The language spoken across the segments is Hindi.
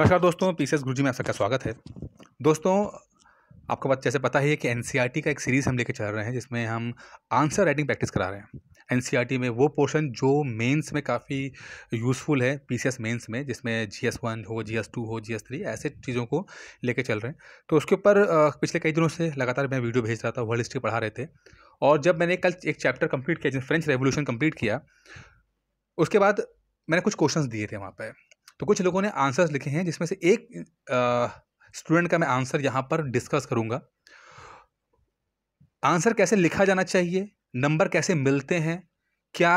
नमस्कार दोस्तों पीसीएस गुरुजी में आप सबका स्वागत है दोस्तों आपको बात जैसे पता ही है कि एन e का एक सीरीज़ हम लेके चल रहे हैं जिसमें हम आंसर राइटिंग प्रैक्टिस करा रहे हैं एन e में वो पोर्शन जो मेंस में काफ़ी यूज़फुल है पी मेंस में जिसमें जी एस वन हो जी एस टू हो जी एस थ्री ऐसे चीज़ों को लेके चल रहे हैं तो उसके ऊपर पिछले कई दिनों से लगातार मैं वीडियो भेज रहा था वर्ल्ड हिस्ट्री पढ़ा रहे थे और जब मैंने कल एक चैप्टर कंप्लीट किया जिसमें फ्रेंच रेवोल्यूशन कम्प्लीट किया उसके बाद मैंने कुछ क्वेश्चंस दिए थे वहाँ पर तो कुछ लोगों ने आंसर्स लिखे हैं जिसमें से एक स्टूडेंट का मैं आंसर यहाँ पर डिस्कस करूँगा आंसर कैसे लिखा जाना चाहिए नंबर कैसे मिलते हैं क्या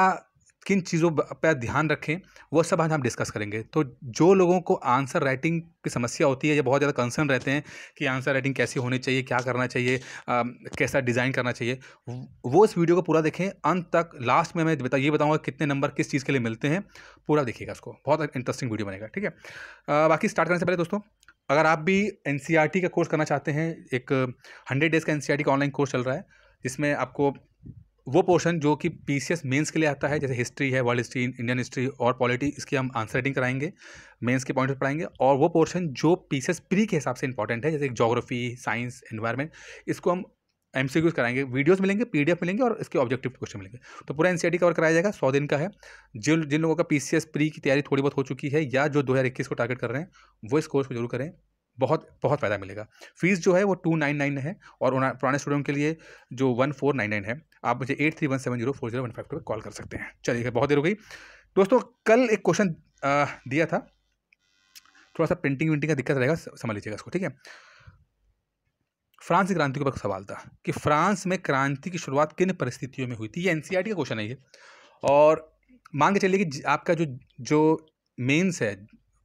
किन चीज़ों पर ध्यान रखें वह सब आज हम डिस्कस करेंगे तो जो लोगों को आंसर राइटिंग की समस्या होती है या बहुत ज़्यादा कंसर्न रहते हैं कि आंसर राइटिंग कैसी होनी चाहिए क्या करना चाहिए आ, कैसा डिज़ाइन करना चाहिए वो इस वीडियो को पूरा देखें अंत तक लास्ट में मैं बता ये बताऊँगा कितने नंबर किस चीज़ के लिए मिलते हैं पूरा देखिएगा उसको बहुत इंटरेस्टिंग वीडियो बनेगा ठीक है बाकी स्टार्ट करने से पहले दोस्तों अगर आप भी एन e का कोर्स करना चाहते हैं एक हंड्रेड डेज़ का एन e का ऑनलाइन कोर्स चल रहा है जिसमें आपको वो पोर्शन जो कि पी सी मेंस के लिए आता है जैसे हिस्ट्री है वर्ल्ड हिस्ट्री इंडियन हिस्ट्री और पॉलिटी इसकी हम आंसर राइटिंग कराएंगे मेंस के पॉइंट पढ़ाएंगे और वो पोर्शन जो पी सी प्री के हिसाब से इंपॉर्टेंट है जैसे जोग्राफी साइंस एनवायरमेंट इसको हम एम सी क्यूज कराएंगे वीडियोज़ मिलेंगे एफ मिलेंगे और इसके ऑब्जेक्टिव क्वेश्चन मिलेंगे तो पूरा एनसीईआरटी कवर e कराया जाएगा सौ दिन का है जिन जिन लोगों का एस प्री की तैयारी थोड़ी बहुत हो चुकी है या जो इक्कीस को टारगेट कर रहे हैं वो इस कोर्स को जरूर करें बहुत बहुत फ़ायदा मिलेगा फीस जो है वो टू नाइन नाइन है और पुराने स्टूडेंट के लिए जो वन फोर नाइन नाइन है आप मुझे eight three one seven zero four zero one five two पर कॉल कर सकते हैं चलिए बहुत देर हो गई दोस्तों कल एक क्वेश्चन दिया था थोड़ा सा प्रिंटिंग विंटिंग का दिक्कत रहेगा समझ लीजिएगा इसको ठीक है फ्रांस की क्रांति के ऊपर सवाल था कि फ्रांस में क्रांति की शुरुआत किन परिस्थितियों में हुई थी ये एन e का क्वेश्चन है ये और मान के चलिए कि आपका जो जो मेंस है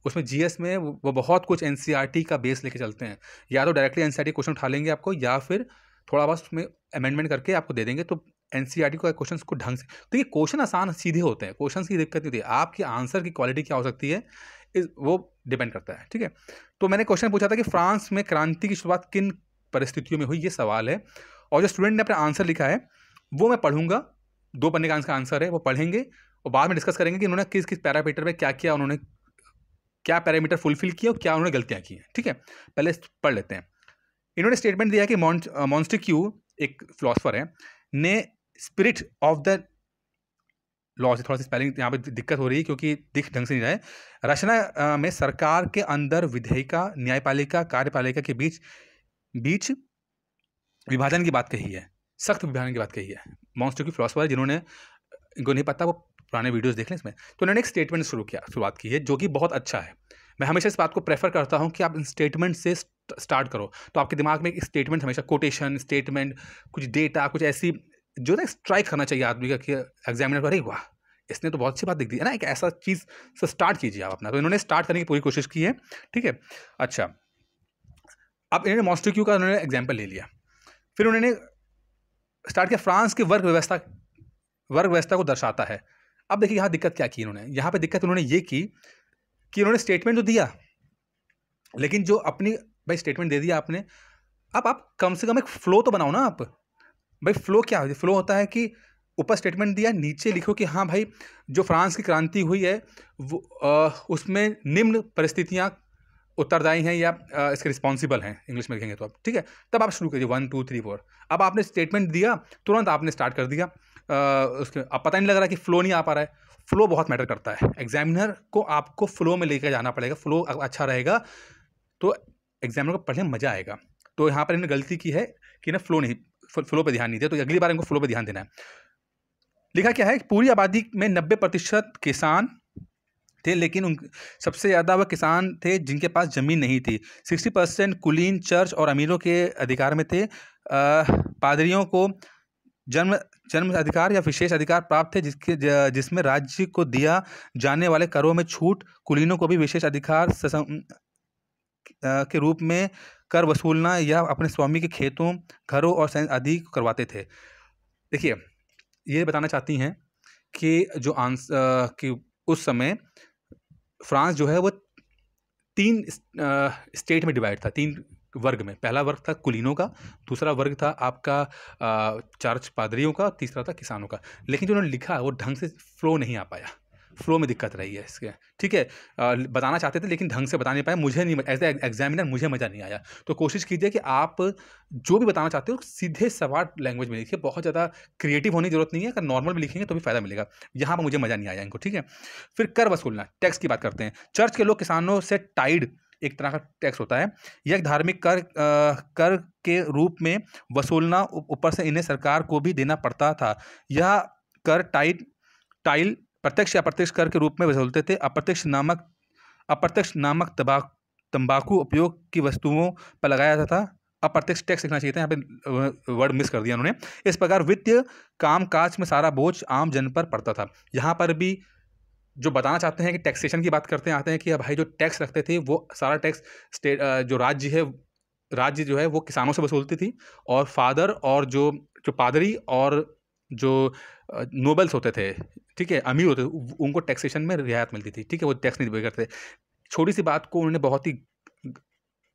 उसमें जीएस में वो बहुत कुछ एनसीईआरटी e का बेस लेके चलते हैं या तो डायरेक्टली एनसीईआरटी क्वेश्चन उठा लेंगे आपको या फिर थोड़ा बहुत उसमें अमेंडमेंट करके आपको दे देंगे तो एन सी आर टी का क्वेश्चन को ढंग से तो ये क्वेश्चन आसान सीधे होते हैं क्वेश्चन की दिक्कत नहीं होती है आपकी आंसर की क्वालिटी क्या हो सकती है इस वो डिपेंड करता है ठीक है तो मैंने क्वेश्चन पूछा था कि फ्रांस में क्रांति की शुरुआत किन परिस्थितियों में हुई ये सवाल है और जो स्टूडेंट ने अपना आंसर लिखा है वो मैं पढ़ूंगा दो पन्ने का आंसर है वो पढ़ेंगे और बाद में डिस्कस करेंगे कि उन्होंने किस किस पैरामीटर में क्या किया उन्होंने क्या पैरामीटर फुलफिल किया और क्या उन्होंने गलतियाँ की हैं ठीक है पहले पढ़ लेते हैं इन्होंने स्टेटमेंट दिया कि मॉन्स्टिक्यू एक फिलोसफर है ने स्पिरिट ऑफ द लॉ से थोड़ा सा स्पेलिंग यहाँ पे दिक्कत हो रही है क्योंकि दिख ढंग से नहीं जाए रचना में सरकार के अंदर विधेयिका न्यायपालिका कार्यपालिका के बीच बीच विभाजन की बात कही है सख्त विभाजन की बात कही है मॉन्स्टिक्यू फिलोसफर फिलोसफर जिन्होंने इनको नहीं पता वो पुराने वीडियोज़ देख लें इसमें तो उन्होंने एक स्टेटमेंट शुरू किया शुरुआत की है जो कि बहुत अच्छा है मैं हमेशा इस बात को प्रेफर करता हूँ कि आप इन स्टेटमेंट से स्टार्ट करो तो आपके दिमाग में एक स्टेटमेंट हमेशा कोटेशन स्टेटमेंट कुछ डेटा कुछ ऐसी जो ना स्ट्राइक करना चाहिए आदमी का कि एग्जामिनर को अरे वाह इसने तो बहुत अच्छी बात दिख दी है ना एक ऐसा चीज़ से स्टार्ट कीजिए आप अपना तो इन्होंने स्टार्ट करने की पूरी कोशिश की है ठीक है अच्छा अब इन्होंने मॉस्टिक्यू का उन्होंने एग्जाम्पल ले लिया फिर उन्होंने स्टार्ट किया फ्रांस की वर्ग व्यवस्था वर्ग व्यवस्था को दर्शाता है अब देखिए यहाँ दिक्कत क्या की इन्होंने यहाँ पर दिक्कत उन्होंने ये की कि उन्होंने स्टेटमेंट तो दिया लेकिन जो अपनी भाई स्टेटमेंट दे दिया आपने अब आप कम से कम एक फ़्लो तो बनाओ ना आप भाई फ़्लो क्या है फ़्लो होता है कि ऊपर स्टेटमेंट दिया नीचे लिखो कि हाँ भाई जो फ्रांस की क्रांति हुई है वो आ, उसमें निम्न परिस्थितियाँ उत्तरदायी हैं या आ, इसके रिस्पॉन्सिबल हैं इंग्लिश में लिखेंगे तो आप ठीक है तब आप शुरू करिए वन टू थ्री फोर अब आपने स्टेटमेंट दिया तुरंत आपने स्टार्ट कर दिया उसके अब पता नहीं लग रहा कि फ़्लो नहीं आ पा रहा है फ़्लो बहुत मैटर करता है एग्जामिनर को आपको फ़्लो में लेकर जाना पड़ेगा फ़्लो अच्छा रहेगा तो एग्जामिनर को पढ़ने में मज़ा आएगा तो यहाँ पर इन्होंने गलती की है कि ना फ्लो नहीं फ्लो पर ध्यान नहीं दिया तो अगली बार इनको फ्लो पर ध्यान देना है लिखा क्या है पूरी आबादी में नब्बे प्रतिशत किसान थे लेकिन उन सबसे ज़्यादा वह किसान थे जिनके पास ज़मीन नहीं थी सिक्सटी परसेंट कुलीन चर्च और अमीरों के अधिकार में थे पादरियों को जन्म जन्म अधिकार या विशेष अधिकार प्राप्त है जिसके जिसमें राज्य को दिया जाने वाले करों में छूट कुलीनों को भी विशेष अधिकार के रूप में कर वसूलना या अपने स्वामी के खेतों घरों और सैन आदि करवाते थे देखिए ये बताना चाहती हैं कि जो आंस कि उस समय फ्रांस जो है वो तीन स्टेट में डिवाइड था तीन वर्ग में पहला वर्ग था कुलीनों का दूसरा वर्ग था आपका चर्च पादरियों का तीसरा था किसानों का लेकिन जो उन्होंने लिखा वो ढंग से फ्लो नहीं आ पाया फ्लो में दिक्कत रही है इसके ठीक है बताना चाहते थे लेकिन ढंग से बता नहीं पाए मुझे नहीं एज ए एग्जामिनर मुझे मज़ा नहीं आया तो कोशिश कीजिए कि आप जो भी बताना चाहते हो सीधे सवार लैंग्वेज में लिखिए बहुत ज़्यादा क्रिएटिव होने की जरूरत नहीं है अगर नॉर्मल में लिखेंगे तो भी फायदा मिलेगा यहाँ पर मुझे मज़ा नहीं आया इनको ठीक है फिर कर वसूलना टैक्स की बात करते हैं चर्च के लोग किसानों से टाइड एक तरह का टैक्स होता है यह धार्मिक कर कर के रूप में वसूलना ऊपर से इन्हें सरकार को भी देना पड़ता था यह कर टाइट टाइल प्रत्यक्ष या अप्रत्यक्ष कर के रूप में वसूलते थे अप्रत्यक्ष नामक अप्रत्यक्ष नामक तबाक तंबाकू उपयोग की वस्तुओं पर लगाया जाता था अप्रत्यक्ष टैक्स लिखना चाहिए था यहाँ पे वर्ड मिस कर दिया उन्होंने इस प्रकार वित्तीय कामकाज में सारा बोझ आम जन पर पड़ता था यहाँ पर भी जो बताना चाहते हैं कि टैक्सेशन की बात करते हैं आते हैं कि भाई जो टैक्स रखते थे वो सारा टैक्स स्टेट जो राज्य है राज्य जो है वो किसानों से वसूलती थी और फादर और जो जो पादरी और जो नोबल्स होते थे ठीक है अमीर होते थे उनको टैक्सेशन में रियायत मिलती थी ठीक है वो टैक्स नहीं पे करते छोटी सी बात को उन्होंने बहुत ही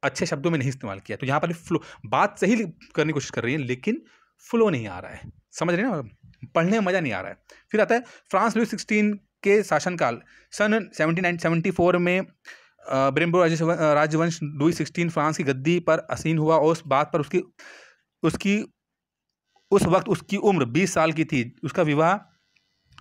अच्छे शब्दों में नहीं इस्तेमाल किया तो यहाँ पर फ्लो बात सही करने की कोशिश कर रही है लेकिन फ्लो नहीं आ रहा है समझ रहे ना पढ़ने में मज़ा नहीं आ रहा है फिर आता है फ्रांस लुई सिक्सटीन के शासनकाल सन 1774 में ब्रिम्बो राजवंश लुई सिक्सटीन फ्रांस की गद्दी पर असीन हुआ और उस बात पर उसकी उसकी उस वक्त उसकी उम्र 20 साल की थी उसका विवाह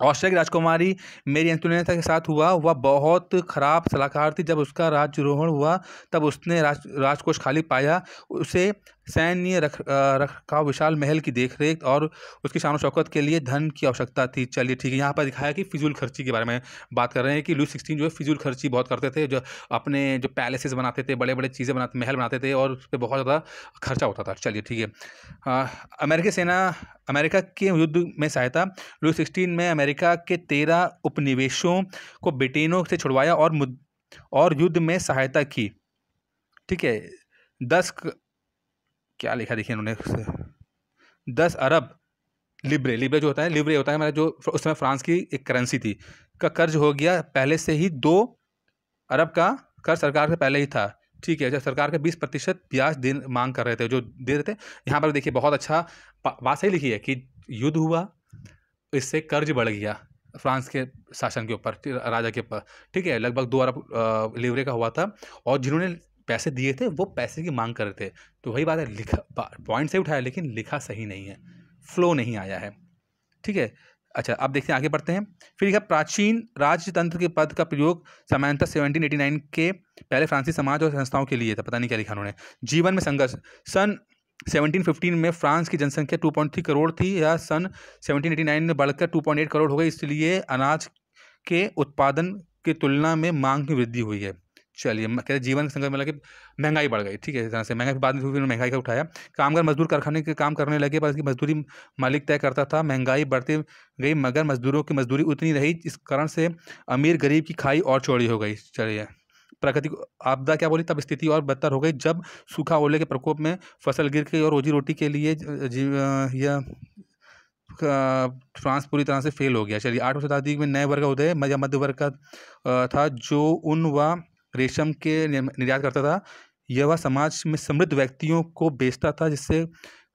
ऑस्ट्रिया की राजकुमारी मेरी एंतुलिना के साथ हुआ वह बहुत खराब सलाहकार थी जब उसका राजरोहण हुआ तब उसने राज राजकोष खाली पाया उसे सैन्य रख रखा विशाल महल की देखरेख और उसकी शान शौकत के लिए धन की आवश्यकता थी चलिए ठीक है यहाँ पर दिखाया कि फिजूल खर्ची के बारे में बात कर रहे हैं कि लुई सिक्सटीन जो है फिजूल खर्ची बहुत करते थे जो अपने जो पैलेसेस बनाते थे बड़े बड़े चीज़ें बनाते महल बनाते थे और उस पर बहुत ज़्यादा खर्चा होता था चलिए ठीक है अमेरिकी सेना अमेरिका के युद्ध में सहायता लुई सिक्सटीन में अमेरिका के तेरह उपनिवेशों को ब्रिटेनों से छुड़वाया और मुद और युद्ध में सहायता की ठीक है दस क्या लिखा देखिए उन्होंने दस अरब लिब्रे लिब्रे जो होता है लिब्रे होता है हमारा जो उस समय फ्रांस की एक करेंसी थी का कर्ज हो गया पहले से ही दो अरब का कर्ज सरकार से पहले ही था ठीक है जब सरकार का बीस प्रतिशत ब्याज दे मांग कर रहे थे जो दे रहे थे यहाँ पर देखिए बहुत अच्छा बात सही लिखी है कि युद्ध हुआ इससे कर्ज बढ़ गया फ्रांस के शासन के ऊपर राजा के ऊपर ठीक है लगभग दो अरब लेवरे का हुआ था और जिन्होंने पैसे दिए थे वो पैसे की मांग कर रहे थे तो वही बात है लिखा पॉइंट सही उठाया लेकिन लिखा सही नहीं है फ्लो नहीं आया है ठीक है अच्छा अब देखते हैं आगे बढ़ते हैं फिर यह प्राचीन राजतंत्र के पद का प्रयोग सामान्यतः सेवनटीन एटी नाइन के पहले फ्रांसी समाज और संस्थाओं के लिए था पता नहीं क्या लिखा उन्होंने जीवन में संघर्ष सन 1715 में फ्रांस की जनसंख्या 2.3 करोड़ थी या सन 1789 में बढ़कर 2.8 करोड़ हो गई इसलिए अनाज के उत्पादन की तुलना में मांग में वृद्धि हुई है चलिए कहते जीवन के संकट में लगे महंगाई बढ़ गई ठीक है इस तरह से महंगाई बाद में फिर महंगाई का उठाया कामगार मजदूर कारखाने के काम करने लगे पर इसकी मजदूरी मालिक तय करता था महंगाई बढ़ती गई मगर मजदूरों की मजदूरी उतनी रही इस कारण से अमीर गरीब की खाई और चौड़ी हो गई चलिए प्राकृतिक आपदा क्या बोली तब स्थिति और बदतर हो गई जब सूखा ओले के प्रकोप में फसल गिर गई और रोजी रोटी के लिए यह फ्रांस पूरी तरह से फेल हो गया चलिए आठवीं शताब्दी में नए वर्ग उदय या मध्य वर्ग का था जो उन व रेशम के निर्यात करता था यह वह समाज में समृद्ध व्यक्तियों को बेचता था जिससे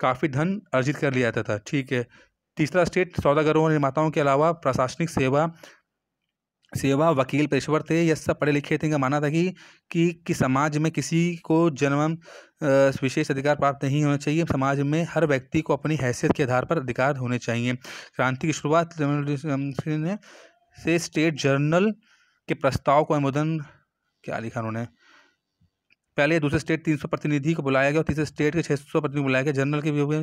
काफ़ी धन अर्जित कर लिया जाता था ठीक है तीसरा स्टेट सौदागरों और निर्माताओं के अलावा प्रशासनिक सेवा सेवा वकील पेशवर थे यह सब पढ़े लिखे थे इनका मानना था कि कि, कि समाज में किसी को जन्म विशेष अधिकार प्राप्त नहीं होना चाहिए समाज में हर व्यक्ति को अपनी हैसियत के आधार पर अधिकार होने चाहिए क्रांति की शुरुआत ने से स्टेट जर्नल के प्रस्ताव को अनुमोदन क्या लिखा उन्होंने पहले दूसरे स्टेट तीन सौ प्रतिनिधि को बुलाया गया और तीसरे स्टेट के छः सौ प्रतिनिधि बुलाया गया जनरल के हुए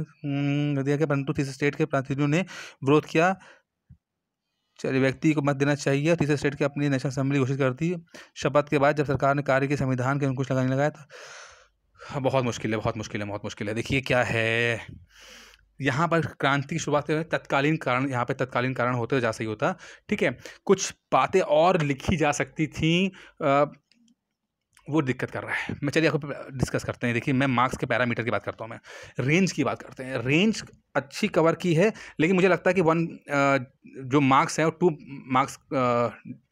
दिया गया परंतु तीसरे स्टेट के प्रतिनिधियों ने विरोध किया चलिए व्यक्ति को मत देना चाहिए तीसरे स्टेट के अपनी नेशनल असेंबली घोषित कर दी शपथ के बाद जब सरकार ने कार्य के संविधान के अंकुश लगाने लगाया था हाँ, बहुत मुश्किल है बहुत मुश्किल है बहुत मुश्किल है देखिए क्या है यहाँ पर क्रांति की शुरुआत में तत्कालीन कारण यहाँ पर तत्कालीन कारण होते जा सही होता ठीक है कुछ बातें और लिखी जा सकती थी वो दिक्कत कर रहा है मैं चलिए आपको डिस्कस करते हैं देखिए मैं मार्क्स के पैरामीटर की बात करता हूँ मैं रेंज की बात करते हैं रेंज अच्छी कवर की है लेकिन मुझे लगता है कि वन जो मार्क्स हैं वो टू मार्क्स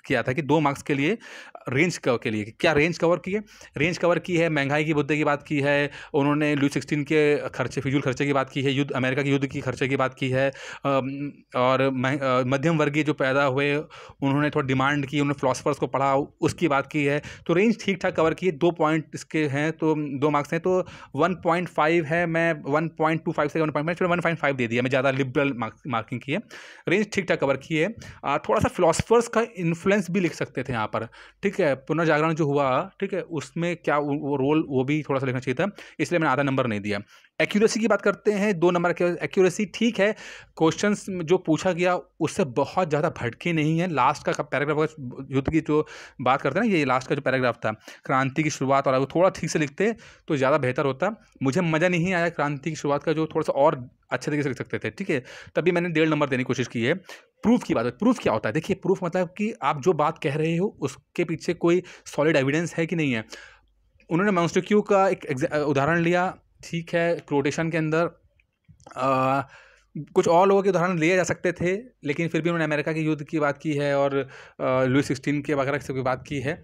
किया था कि दो मार्क्स के लिए रेंज के लिए क्या रेंज कवर की है रेंज कवर की है महंगाई के मुद्दे की बात की है उन्होंने लू सिक्सटीन के खर्चे फिजूल खर्चे की बात की है युद्ध अमेरिका के युद्ध की खर्चे की बात की है और मध्यम वर्गीय जो पैदा हुए उन्होंने थोड़ा डिमांड की उन्होंने फिलासफर्स को पढ़ा उसकी बात की है तो रेंज ठीक ठाक कवर की है दो पॉइंट इसके हैं तो दो मार्क्स हैं तो वन पॉइंट फाइव है मैं वन पॉइंट टू फाइव से one point one point five दे दिया मैं ज़्यादा लिबरल मार्किंग की है रेंज ठीक ठाक कवर की है थोड़ा सा फिलासफर्स का इन्फ्लुएंस सेंटेंस भी लिख सकते थे यहाँ पर ठीक है पुनर्जागरण जो हुआ ठीक है उसमें क्या वो रोल वो भी थोड़ा सा लिखना चाहिए था इसलिए मैंने आधा नंबर नहीं दिया एक्यूरेसी की बात करते हैं दो नंबर एक्यूरेसी ठीक है क्वेश्चन जो पूछा गया उससे बहुत ज़्यादा भटके नहीं है लास्ट का पैराग्राफ युद्ध की जो बात करते हैं ना ये लास्ट का जो पैराग्राफ था क्रांति की शुरुआत और थोड़ा ठीक से लिखते तो ज़्यादा बेहतर होता मुझे मज़ा नहीं आया क्रांति की शुरुआत का जो थोड़ा सा और अच्छे तरीके से लिख सकते थे ठीक है तभी मैंने डेढ़ नंबर देने की कोशिश की है प्रूफ की बात है प्रूफ क्या होता है देखिए प्रूफ मतलब कि आप जो बात कह रहे हो उसके पीछे कोई सॉलिड एविडेंस है कि नहीं है उन्होंने मॉन्स्टिक्यू का एक उदाहरण लिया ठीक है क्रोटेशन के अंदर आ, कुछ और लोगों के उदाहरण लिए जा सकते थे लेकिन फिर भी उन्होंने अमेरिका के युद्ध की बात की है और लुई सिक्सटीन के वगैरह सब की बात की है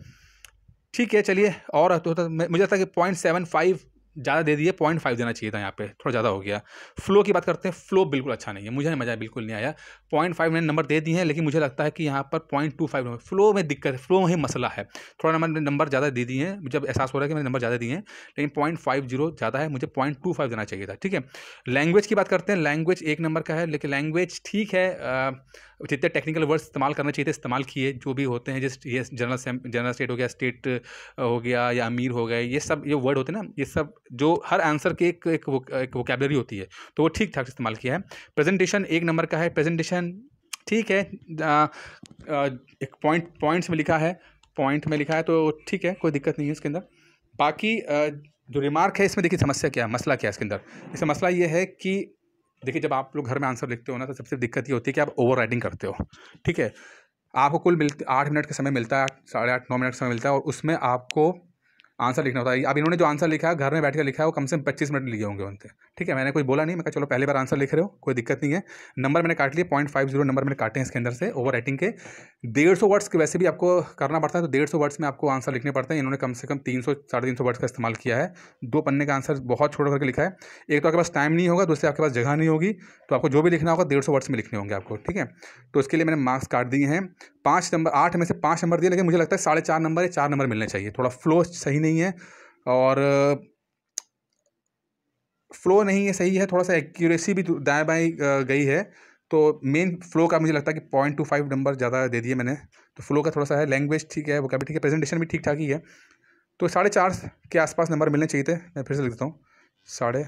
ठीक है चलिए और तो, तो मुझे लगता है कि पॉइंट सेवन फाइव ज़्यादा दे दिए पॉइंट फाइव देना चाहिए था यहाँ पे थोड़ा ज़्यादा हो गया फ्लो की बात करते हैं फ्लो बिल्कुल अच्छा नहीं है मुझे नहीं मज़ा बिल्कुल नहीं आया पॉइंट फाइव मैंने नंबर दे दिए हैं लेकिन मुझे लगता है कि यहाँ पर पॉइंट टू फाइव फ्लो में दिक्कत है फ्लो में ही मसला है थोड़ा नंबर नंबर ज़्यादा दे दिए हैं मुझे एहसास हो रहा है कि मैंने नंबर ज़्यादा दिए हैं लेकिन पॉइंट फाइव जीरो ज़्यादा है मुझे पॉइंट टू फाइव देना चाहिए था ठीक है लैंग्वेज की बात करते हैं लैंग्वेज एक नंबर का है लेकिन लैंग्वेज ठीक है जितने टेक्निकल वर्ड्स इस्तेमाल करना चाहिए थे इस्तेमाल किए जो भी होते हैं जैसे ये जनरल जनरल स्टेट हो गया स्टेट हो गया या अमीर हो गया ये सब ये वर्ड होते हैं ना ये सब जो हर आंसर की एक एक वो, एक वोकेबलरी होती है तो वो ठीक ठाक इस्तेमाल किया है प्रेजेंटेशन एक नंबर का है प्रेजेंटेशन ठीक है आ, आ, एक पॉइंट पॉइंट्स में लिखा है पॉइंट में लिखा है तो ठीक है कोई दिक्कत नहीं है इसके अंदर बाकी आ, जो रिमार्क है इसमें देखिए समस्या क्या है मसला क्या है इसके अंदर इसमें मसला ये है कि देखिए जब आप लोग घर में आंसर लिखते हो ना तो सबसे दिक्कत ये होती है कि आप ओवर राइटिंग करते हो ठीक है आपको कुल मिल आठ मिनट का समय मिलता है साढ़े आठ नौ मिनट का समय मिलता है और उसमें आपको आंसर लिखना होता है अब इन्होंने जो आंसर लिखा है घर में बैठ कर लिखा है वो कम से कम पच्चीस मिनट लिखे होंगे उनसे ठीक है मैंने कोई बोला नहीं मैं कहा चलो पहली बार आंसर लिख रहे हो कोई दिक्कत नहीं है नंबर मैंने काट लिए पॉइंट फाइव जीरो नंबर मैंने काटे हैं इसके अंदर से ओवर राइटिंग के डेढ़ सौ वर्ड्स के वैसे भी आपको करना पड़ता है तो डेढ़ सौ वर्ड्स में आपको आंसर लिखने पड़ते हैं इन्होंने कम से कम तीन सौ साढ़े तीन सौ वर्ड्स का इस्तेमाल किया है दो पन्ने का आंसर बहुत छोटा करके लिखा है एक तो आपके पास टाइम नहीं होगा दूसरे आपके पास जगह नहीं होगी तो आपको जो भी लिखना होगा डेढ़ सौ वर्ड्स में लिखने होंगे आपको ठीक है तो इसके लिए मैंने मार्क्स काट दिए हैं पाँच नंबर आठ में से पाँच नंबर दिए लेकिन मुझे लगता है साढ़े चार नंबर या चार नंबर मिलने चाहिए थोड़ा फ्लो सही नहीं है और फ्लो नहीं है सही है थोड़ा सा एक्यूरेसी भी दाएँ बाएँ गई है तो मेन फ्लो का मुझे लगता है कि पॉइंट टू फाइव नंबर ज़्यादा दे दिए मैंने तो फ्लो का थोड़ा सा है लैंग्वेज ठीक है वो कभी ठीक है प्रेजेंटेशन भी ठीक ठाक ही है तो साढ़े चार के आसपास नंबर मिलने चाहिए थे मैं फिर से लिख देता हूँ साढ़े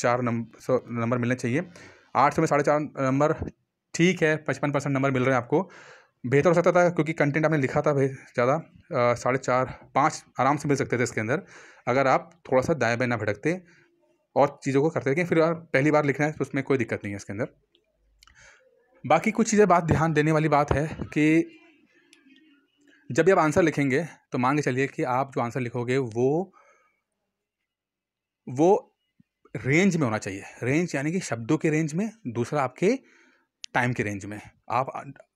चार नंबर नंबर मिलने चाहिए आठ सौ में साढ़े चार नंबर ठीक है पचपन परसेंट नंबर मिल रहे हैं आपको बेहतर हो सकता था क्योंकि कंटेंट आपने लिखा था भाई ज़्यादा साढ़े चार पाँच आराम से मिल सकते थे इसके अंदर अगर आप थोड़ा सा दाएँ बाएँ ना भटकते और चीज़ों को करते लेकिन फिर पहली बार लिखना है तो उसमें कोई दिक्कत नहीं है इसके अंदर बाकी कुछ चीज़ें बात ध्यान देने वाली बात है कि जब भी आप आंसर लिखेंगे तो मान के चलिए कि आप जो आंसर लिखोगे वो वो रेंज में होना चाहिए रेंज यानी कि शब्दों के रेंज में दूसरा आपके टाइम के रेंज में आप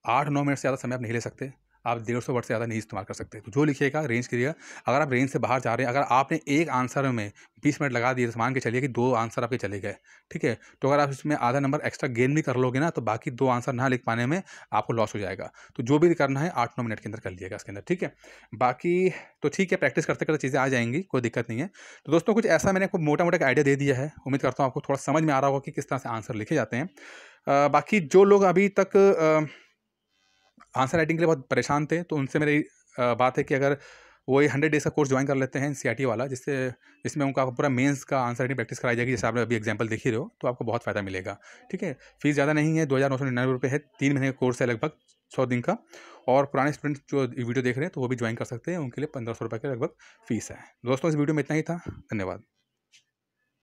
आठ नौ मिनट से ज़्यादा समय आप नहीं ले सकते आप डेढ़ सौ वर्ड से ज़्यादा नहीं इस्तेमाल कर सकते तो जो लिखिएगा रेंज के लिए अगर आप रेंज से बाहर जा रहे हैं अगर आपने एक आंसर में बीस मिनट लगा दिए तो मान के चलिए कि दो आंसर आपके चले गए ठीक है तो अगर आप इसमें आधा नंबर एक्स्ट्रा गेन भी कर लोगे ना तो बाकी दो आंसर ना लिख पाने में आपको लॉस हो जाएगा तो जो भी करना है आठ नौ मिनट के अंदर कर लीजिएगा इसके अंदर ठीक है बाकी तो ठीक है प्रैक्टिस करते करते चीज़ें आ जाएंगी कोई दिक्कत नहीं है तो दोस्तों कुछ ऐसा मैंने आपको मोटा मोटा एक आइडिया दे दिया है उम्मीद करता हूँ आपको थोड़ा समझ में आ रहा होगा कि किस तरह से आंसर लिखे जाते हैं बाकी जो लोग अभी तक आंसर राइटिंग के लिए बहुत परेशान थे तो उनसे मेरी बात है कि अगर वो ये हंड्रेड डेज का कोर्स ज्वाइन कर लेते हैं एन वाला जिससे जिसमें उनका आपको पूरा मेंस का आंसर राइटिंग प्रैक्टिस कराई जाएगी जैसे आपने अभी एग्जांपल देख ही रहे हो तो आपको बहुत फ़ायदा मिलेगा ठीक है फीस ज़्यादा नहीं है दो हज़ार नौ सौ निन्यानवे रुपये है तीन महीने का कोर्स है लगभग सौ दिन का और पुराने स्टूडेंट जो वीडियो देख रहे हैं तो वो भी ज्वाइन कर सकते हैं उनके लिए पंद्रह सौ रुपये के लगभग फीस है दोस्तों इस वीडियो में इतना ही था धन्यवाद